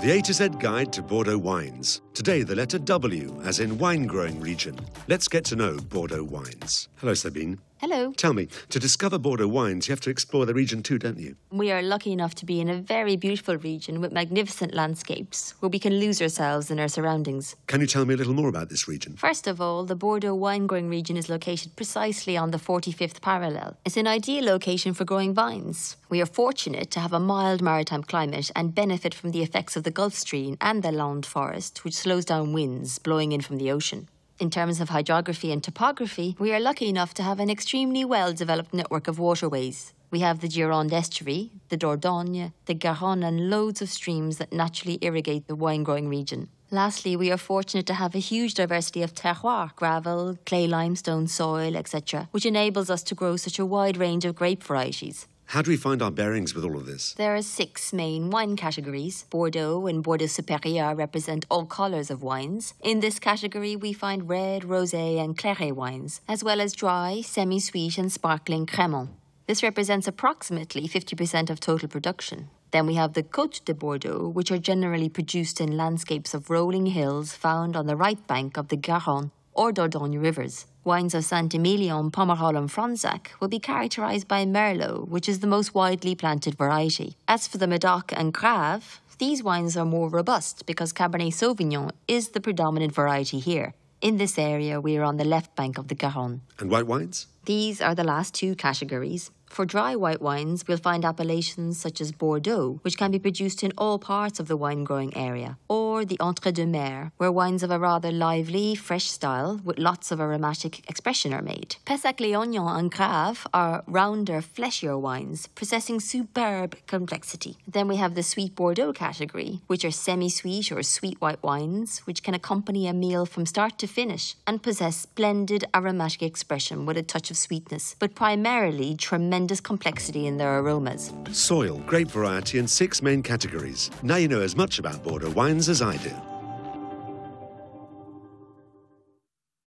The A to Z Guide to Bordeaux Wines. Today, the letter W, as in wine growing region. Let's get to know Bordeaux wines. Hello, Sabine. Hello. Tell me, to discover Bordeaux wines, you have to explore the region too, don't you? We are lucky enough to be in a very beautiful region with magnificent landscapes where we can lose ourselves in our surroundings. Can you tell me a little more about this region? First of all, the Bordeaux wine growing region is located precisely on the 45th parallel. It's an ideal location for growing vines. We are fortunate to have a mild maritime climate and benefit from the effects of the Gulf Stream and the Land Forest, which slows down winds blowing in from the ocean. In terms of hydrography and topography, we are lucky enough to have an extremely well developed network of waterways. We have the Gironde estuary, the Dordogne, the Garonne, and loads of streams that naturally irrigate the wine growing region. Lastly, we are fortunate to have a huge diversity of terroir, gravel, clay limestone, soil, etc., which enables us to grow such a wide range of grape varieties. How do we find our bearings with all of this? There are six main wine categories. Bordeaux and Bordeaux Supérieur represent all colors of wines. In this category, we find red, rosé, and claret wines, as well as dry, semi-sweet, and sparkling Cremant. This represents approximately 50% of total production. Then we have the Côtes de Bordeaux, which are generally produced in landscapes of rolling hills found on the right bank of the Garonne or Dordogne rivers. Wines of Saint-Emilion, Pomerol and Fronsac will be characterised by Merlot, which is the most widely planted variety. As for the Medoc and Crave, these wines are more robust because Cabernet Sauvignon is the predominant variety here. In this area, we are on the left bank of the Garonne. And white wines? These are the last two categories. For dry white wines, we'll find appellations such as Bordeaux, which can be produced in all parts of the wine growing area, or the Entre deux Mers, where wines of a rather lively, fresh style with lots of aromatic expression are made. Pessac Léognan and Grave are rounder, fleshier wines, possessing superb complexity. Then we have the sweet Bordeaux category, which are semi sweet or sweet white wines, which can accompany a meal from start to finish and possess splendid aromatic expression with a touch of sweetness, but primarily tremendous complexity in their aromas. Soil, grape variety, and six main categories. Now you know as much about Bordeaux wines as I do.